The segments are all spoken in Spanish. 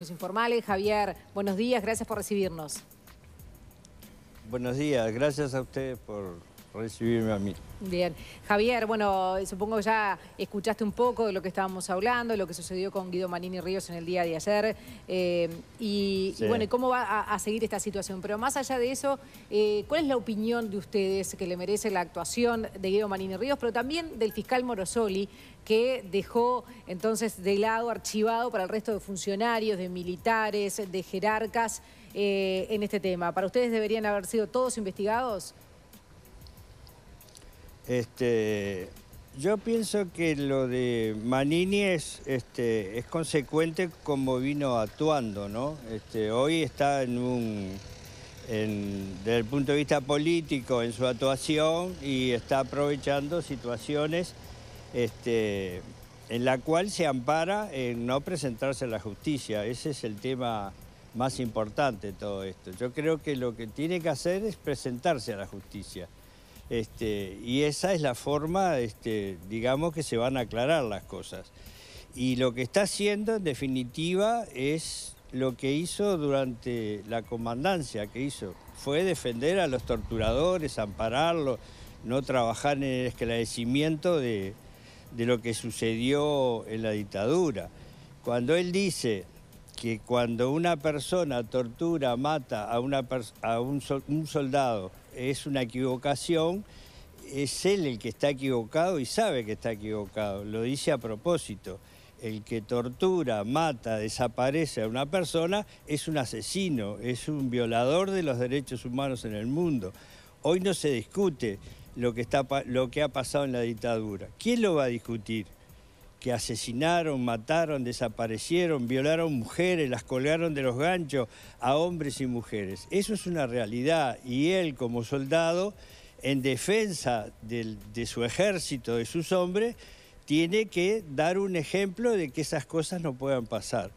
Los informales. Javier, buenos días, gracias por recibirnos. Buenos días, gracias a ustedes por recibirme a mí. Bien. Javier, bueno, supongo que ya escuchaste un poco de lo que estábamos hablando, lo que sucedió con Guido Manini Ríos en el día de ayer, eh, y, bueno, ¿cómo va a, seguir esta situación? Pero más allá de eso, eh, ¿cuál es la opinión de ustedes que le merece la actuación de Guido Manini Ríos, pero también del fiscal Morosoli, que dejó entonces de lado, archivado para el resto de funcionarios, de militares, de jerarcas eh, en este tema? ¿Para ustedes deberían haber sido todos investigados? Este, yo pienso que lo de Manini es, este, es consecuente como vino actuando, ¿no? Este, hoy está en un, en, desde el punto de vista político, en su actuación y está aprovechando situaciones este, en la cual se ampara en no presentarse a la justicia. Ese es el tema más importante de todo esto. Yo creo que lo que tiene que hacer es presentarse a la justicia. Este, y esa es la forma, este, digamos, que se van a aclarar las cosas. Y lo que está haciendo, en definitiva, es lo que hizo durante la comandancia que hizo. Fue defender a los torturadores, ampararlos, no trabajar en el esclarecimiento de, lo que sucedió en la dictadura. Cuando él dice que cuando una persona tortura, mata a, un soldado, es una equivocación, es él el que está equivocado y sabe que está equivocado, lo dice a propósito. El que tortura, mata, desaparece a una persona es un asesino, es un violador de los derechos humanos en el mundo. Hoy no se discute lo que, está, lo que ha pasado en la dictadura. ¿Quién lo va a discutir? que asesinaron, mataron, desaparecieron, violaron mujeres, las colgaron de los ganchos a hombres y mujeres. Eso es una realidad y él como soldado, en defensa de su ejército, de sus hombres, tiene que dar un ejemplo de que esas cosas no puedan pasar.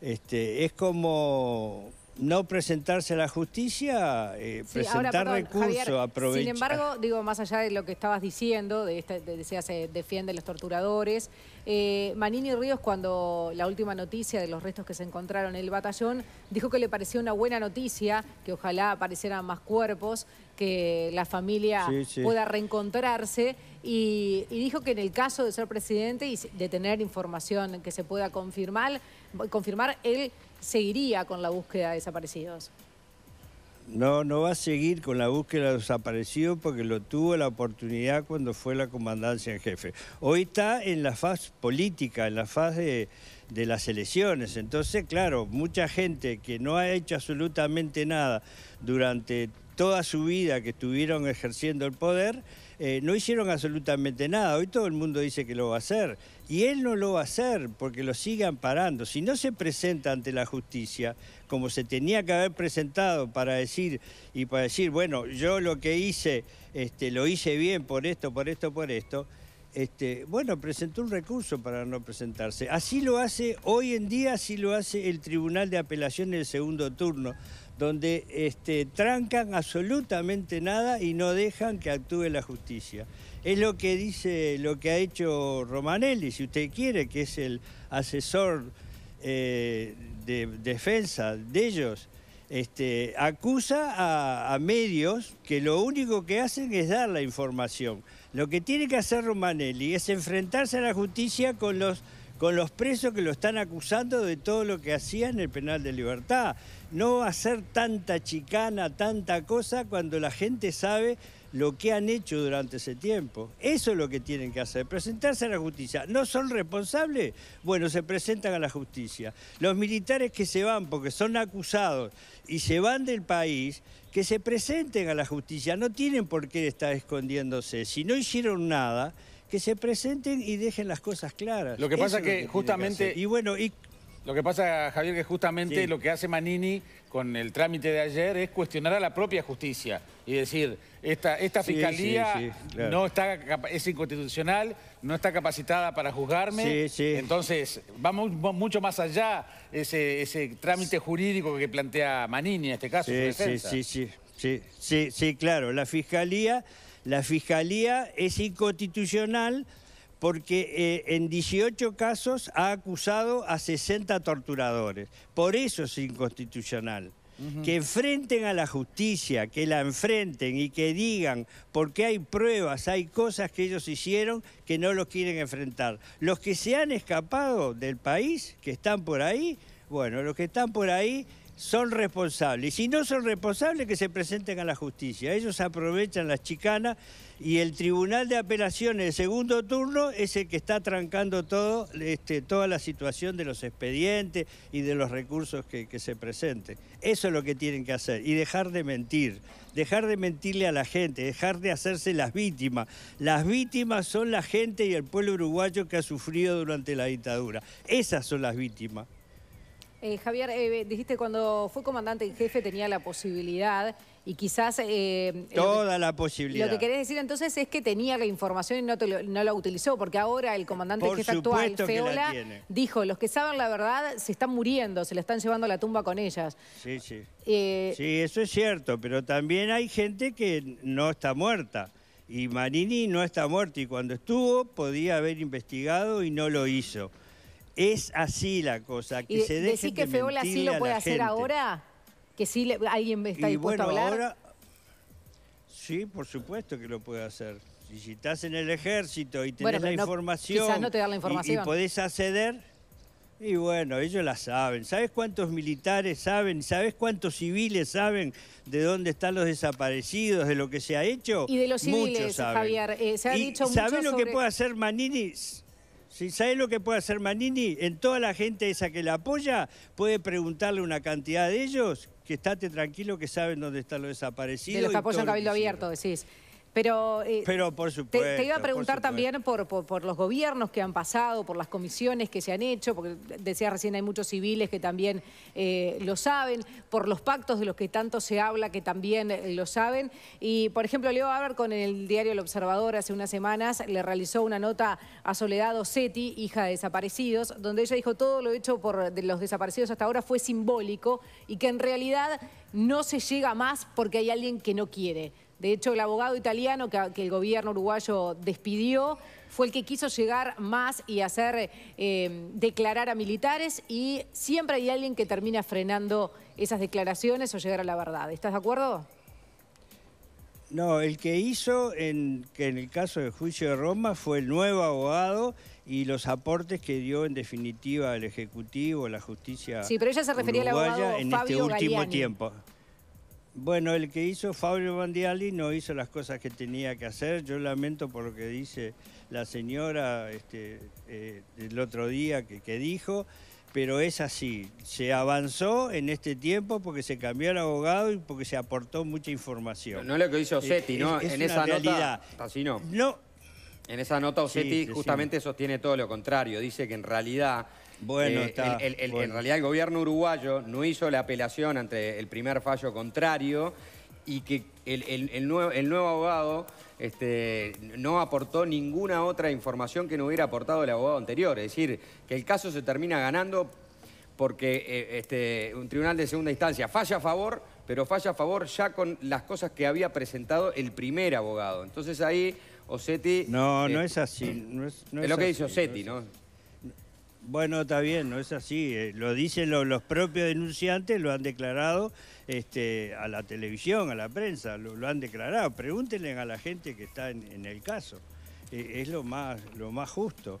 Este, es como no presentarse a la justicia, eh, presentar recurso, aprovechar. Sin embargo, digo, más allá de lo que estabas diciendo, de, que este, se defienden los torturadores, eh, Manini Ríos, cuando la última noticia de los restos que se encontraron en el batallón, dijo que le parecía una buena noticia, que ojalá aparecieran más cuerpos, que la familia pueda reencontrarse, y, dijo que en el caso de ser presidente y de tener información que se pueda confirmar, confirmar él seguiría con la búsqueda de desaparecidos. No, no va a seguir con la búsqueda de desaparecidos porque lo tuvo la oportunidad cuando fue la comandancia en jefe. Hoy está en la fase política, en la fase de, de las elecciones. Entonces, claro, mucha gente que no ha hecho absolutamente nada durante toda su vida que estuvieron ejerciendo el poder, eh, no hicieron absolutamente nada. Hoy todo el mundo dice que lo va a hacer. Y él no lo va a hacer porque lo sigan parando. Si no se presenta ante la justicia, como se tenía que haber presentado para decir, y para decir, bueno, yo lo que hice, este, lo hice bien por esto, por esto, por esto, este, bueno, presentó un recurso para no presentarse. Así lo hace hoy en día, así lo hace el Tribunal de Apelación en el segundo turno, donde este, trancan absolutamente nada y no dejan que actúe la justicia. Es lo que dice, lo que ha hecho Romanelli, si usted quiere, que es el asesor eh, de defensa de ellos. Este, acusa a, medios que lo único que hacen es dar la información. Lo que tiene que hacer Romanelli es enfrentarse a la justicia con los, con los presos que lo están acusando de todo lo que hacía en el penal de libertad no hacer tanta chicana, tanta cosa, cuando la gente sabe lo que han hecho durante ese tiempo. Eso es lo que tienen que hacer, presentarse a la justicia. ¿No son responsables? Bueno, se presentan a la justicia. Los militares que se van porque son acusados y se van del país, que se presenten a la justicia. No tienen por qué estar escondiéndose. Si no hicieron nada, que se presenten y dejen las cosas claras. Lo que pasa es que, justamente... y bueno, y lo que pasa, Javier, que justamente lo que hace Manini con el trámite de ayer es cuestionar a la propia justicia y decir, esta, fiscalía no está, es inconstitucional, no está capacitada para juzgarme. Entonces, vamos mucho más allá ese, trámite jurídico que plantea Manini en este caso. Sí, sí, sí, sí, sí, sí, claro. La fiscalía, la fiscalía es inconstitucional porque eh, en 18 casos ha acusado a 60 torturadores. Por eso es inconstitucional. Que enfrenten a la justicia, que la enfrenten y que digan, porque hay pruebas, hay cosas que ellos hicieron que no los quieren enfrentar. Los que se han escapado del país, que están por ahí, bueno, los que están por ahí son responsables. Y si no son responsables, que se presenten a la justicia. Ellos aprovechan las chicanas y el Tribunal de Apelaciones el segundo turno es el que está trancando todo, este, toda la situación de los expedientes y de los recursos que se presenten. Eso es lo que tienen que hacer y dejar de mentir, dejar de mentirle a la gente, dejar de hacerse las víctimas. Las víctimas son la gente y el pueblo uruguayo que ha sufrido durante la dictadura. Esas son las víctimas. Eh, Javier, eh, dijiste cuando fue comandante en jefe tenía la posibilidad y quizás... Eh, Toda la posibilidad. Lo que querés decir entonces es que tenía la información y no, la utilizó, porque ahora el comandante en jefe actual, Feola, dijo, los que saben la verdad se están muriendo, se la están llevando a la tumba con ellas. Sí, sí. Eh, sí, eso es cierto, pero también hay gente que no está muerta. Y Marini no está muerta y cuando estuvo podía haber investigado y no lo hizo. Es así la cosa, que se decir que Feola sí lo puede hacer ahora? ¿Que sí le, alguien está dispuesto a hablar? sí, por supuesto que lo puede hacer. si estás en el ejército y tenés la información... Quizás no te la información. Y, podés acceder... Y bueno, ellos la saben. ¿Sabes cuántos militares saben? ¿Sabes cuántos civiles saben de dónde están los desaparecidos, de lo que se ha hecho? Y de los civiles, Javier. Eh, ¿Sabes lo que puede hacer Maninis? Si sabes lo que puede hacer Manini, en toda la gente esa que la apoya, puede preguntarle una cantidad de ellos que estate tranquilo que saben dónde están los desaparecidos. De los que apoyan Cabildo Abierto, decís. Eh, Pero, por te, iba a preguntar también por, los gobiernos que han pasado, por las comisiones que se han hecho, porque decía recién hay muchos civiles que también eh, lo saben, por los pactos de los que tanto se habla que también eh, lo saben. Y, por ejemplo, Leo Haber con el diario El Observador hace unas semanas le realizó una nota a Soledad Osetti, hija de desaparecidos, donde ella dijo todo lo hecho por de los desaparecidos hasta ahora fue simbólico y que en realidad no se llega más porque hay alguien que no quiere. De hecho, el abogado italiano que, el gobierno uruguayo despidió fue el que quiso llegar más y hacer eh, declarar a militares y siempre hay alguien que termina frenando esas declaraciones o llegar a la verdad. ¿Estás de acuerdo? No, el que hizo en, que en el caso del juicio de Roma fue el nuevo abogado y los aportes que dio en definitiva al Ejecutivo, la justicia. Sí, pero ella se refería al abogado en este último tiempo. Bueno, el que hizo Fabio Bandiali no hizo las cosas que tenía que hacer. Yo lamento por lo que dice la señora este, eh, el otro día que, dijo, pero es así. Se avanzó en este tiempo porque se cambió el abogado y porque se aportó mucha información. No, es lo que hizo Seti, ¿no? en esa nota, así no. No, en esa nota Osetti justamente sostiene todo lo contrario. Dice que en realidad... Bueno, eh, el, En realidad el gobierno uruguayo no hizo la apelación ante el primer fallo contrario y que el, nuevo, abogado este, no aportó ninguna otra información que no hubiera aportado el abogado anterior. Es decir, que el caso se termina ganando porque eh, este, un tribunal de segunda instancia falla a favor, pero falla a favor ya con las cosas que había presentado el primer abogado. Entonces ahí Osetti... No, no eh, es así. es, lo que dice ¿no? Bueno, está bien, no es así. Eh, lo dicen los propios denunciantes, lo han declarado este, a la televisión, a la prensa, lo, han declarado. Pregúntenle a la gente que está en, el caso. Eh, es lo más, lo más justo.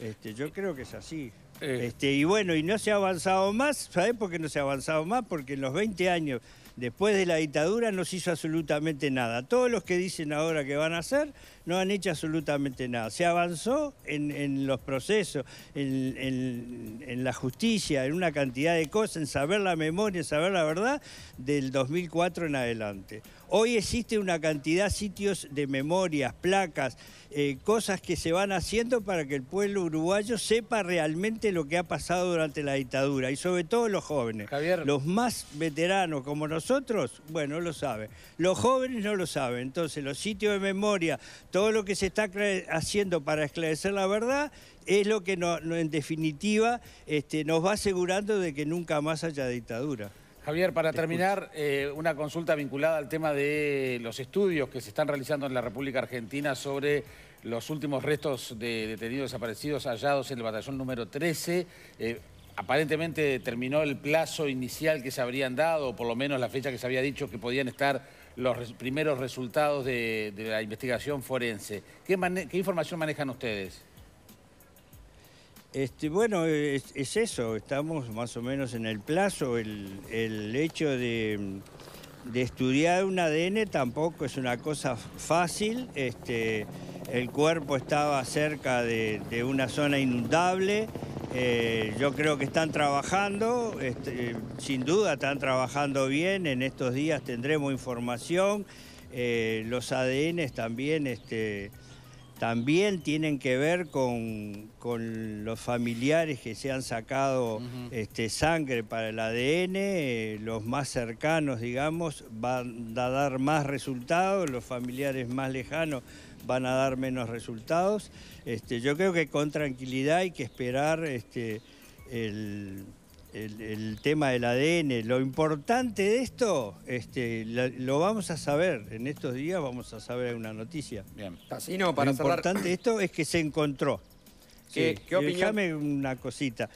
Este, yo creo que es así. Eh. Este, y bueno, y no se ha avanzado más. ¿Sabés por qué no se ha avanzado más? Porque en los 20 años después de la dictadura no se hizo absolutamente nada. Todos los que dicen ahora que van a hacer no han hecho absolutamente nada. Se avanzó en, los procesos, en, en, la justicia, en una cantidad de cosas, en saber la memoria, en saber la verdad del 2004 en adelante. Hoy existe una cantidad de sitios de memorias, placas, eh, cosas que se van haciendo para que el pueblo uruguayo sepa realmente lo que ha pasado durante la dictadura y sobre todo los jóvenes. Los más veteranos como nosotros, bueno, lo saben. Los jóvenes no lo saben. Entonces, los sitios de memoria, todo lo que se está haciendo para esclarecer la verdad, es lo que en definitiva este, nos va asegurando de que nunca más haya dictadura. Javier, para terminar, eh, una consulta vinculada al tema de los estudios que se están realizando en la República Argentina sobre los últimos restos de detenidos desaparecidos hallados en el batallón número 13. Eh, aparentemente terminó el plazo inicial que se habrían dado, o por lo menos la fecha que se había dicho que podían estar los primeros resultados de, la investigación forense. ¿Qué información manejan ustedes? Este, bueno, es, eso, estamos más o menos en el plazo. El, hecho de, estudiar un ADN tampoco es una cosa fácil. Este, el cuerpo estaba cerca de, una zona inundable. Eh, yo creo que están trabajando, este, sin duda están trabajando bien. En estos días tendremos información. Eh, los ADN también... Este, también tienen que ver con, los familiares que se han sacado este, sangre para el ADN, los más cercanos, digamos, van a dar más resultados, los familiares más lejanos van a dar menos resultados. Este, yo creo que con tranquilidad hay que esperar este, el el, tema del ADN. Lo importante de esto, este, lo vamos a saber. En estos días vamos a saber una noticia. para lo importante de esto es que se encontró. ¿Qué, opinión? Déjame una cosita.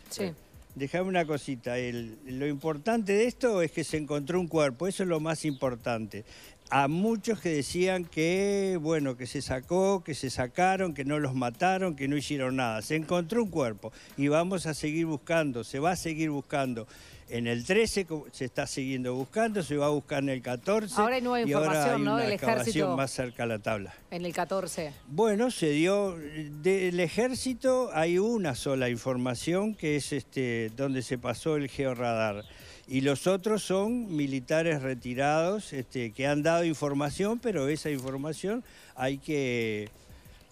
Déjame una cosita. lo importante de esto es que se encontró un cuerpo. Eso es lo más importante a muchos que decían que, bueno, que se sacó, que se sacaron, que no los mataron, que no hicieron nada. Se encontró un cuerpo y vamos a seguir buscando, se va a seguir buscando. En el 13 se está siguiendo buscando, se va a buscar en el 14. Ahora hay nueva información, ¿no? ejército. más cerca la tabla. En el 14. Bueno, se dio. Del ejército hay una sola información que es este, donde se pasó el georradar y los otros son militares retirados este, que han dado información, pero esa información hay que,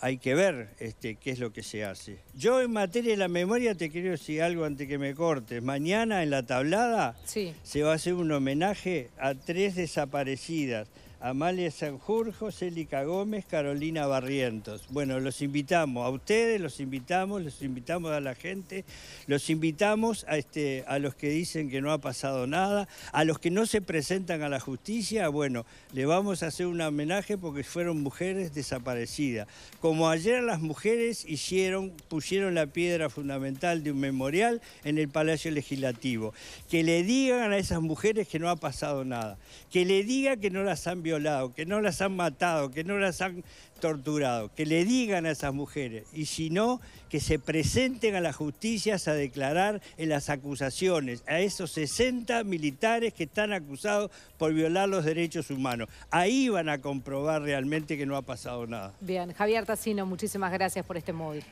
hay que ver este, qué es lo que se hace. Yo en materia de la memoria te quiero decir algo antes que me cortes. Mañana en la tablada se va a hacer un homenaje a tres desaparecidas Amalia Sanjurjo, Célica Gómez, Carolina Barrientos. Bueno, los invitamos a ustedes, los invitamos, los invitamos a la gente, los invitamos a, este, a los que dicen que no ha pasado nada, a los que no se presentan a la justicia. Bueno, le vamos a hacer un homenaje porque fueron mujeres desaparecidas. Como ayer las mujeres hicieron, pusieron la piedra fundamental de un memorial en el Palacio Legislativo. Que le digan a esas mujeres que no ha pasado nada, que le diga que no las han violado lado que no las han matado, que no las han torturado, que le digan a esas mujeres, y si no, que se presenten a la justicia a declarar en las acusaciones a esos 60 militares que están acusados por violar los derechos humanos. Ahí van a comprobar realmente que no ha pasado nada. Bien, Javier Tassino, muchísimas gracias por este móvil.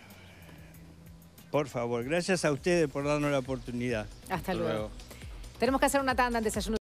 Por favor, gracias a ustedes por darnos la oportunidad. Hasta, luego. Tenemos que hacer una tanda en desayuno.